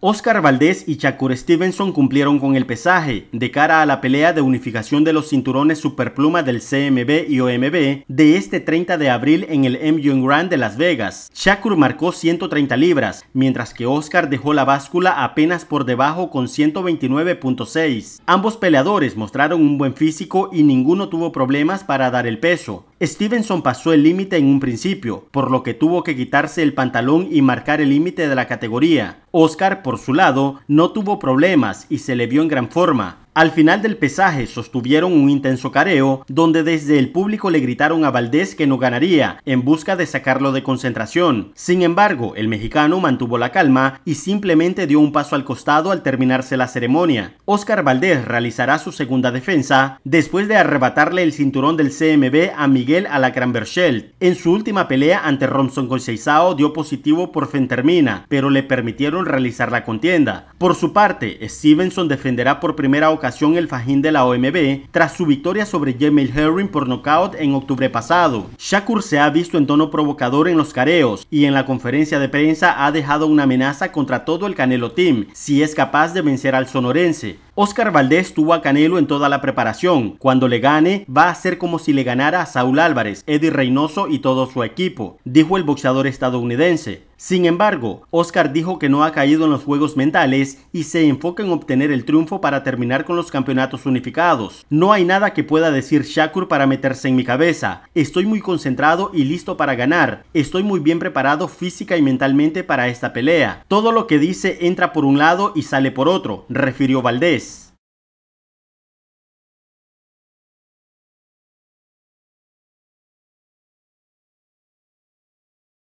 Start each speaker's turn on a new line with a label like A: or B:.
A: Oscar Valdés y Shakur Stevenson
B: cumplieron con el pesaje de cara a la pelea de unificación de los cinturones superpluma del CMB y OMB de este 30 de abril en el MGM Grand de Las Vegas. Shakur marcó 130 libras, mientras que Oscar dejó la báscula apenas por debajo con 129.6. Ambos peleadores mostraron un buen físico y ninguno tuvo problemas para dar el peso. Stevenson pasó el límite en un principio, por lo que tuvo que quitarse el pantalón y marcar el límite de la categoría. Oscar por su lado, no tuvo problemas y se le vio en gran forma. Al final del pesaje sostuvieron un intenso careo, donde desde el público le gritaron a Valdés que no ganaría, en busca de sacarlo de concentración. Sin embargo, el mexicano mantuvo la calma y simplemente dio un paso al costado al terminarse la ceremonia. Oscar Valdés realizará su segunda defensa, después de arrebatarle el cinturón del CMB a Miguel Alacran Berchelt. En su última pelea ante Romson Conceizao dio positivo por fentermina, pero le permitieron realizar la contienda. Por su parte, Stevenson defenderá por primera ocasión el fajín de la OMB tras su victoria sobre Jemil Herring por nocaut en octubre pasado. Shakur se ha visto en tono provocador en los careos y en la conferencia de prensa ha dejado una amenaza contra todo el Canelo Team si es capaz de vencer al sonorense. Oscar Valdés tuvo a Canelo en toda la preparación. Cuando le gane, va a ser como si le ganara a Saúl Álvarez, Eddie Reynoso y todo su equipo, dijo el boxeador estadounidense. Sin embargo, Oscar dijo que no ha caído en los juegos mentales y se enfoca en obtener el triunfo para terminar con los campeonatos unificados. No hay nada que pueda decir Shakur para meterse en mi cabeza. Estoy muy concentrado y listo para ganar. Estoy muy bien preparado física y mentalmente para esta pelea. Todo lo que dice entra por un lado y sale por otro, refirió
A: Valdés.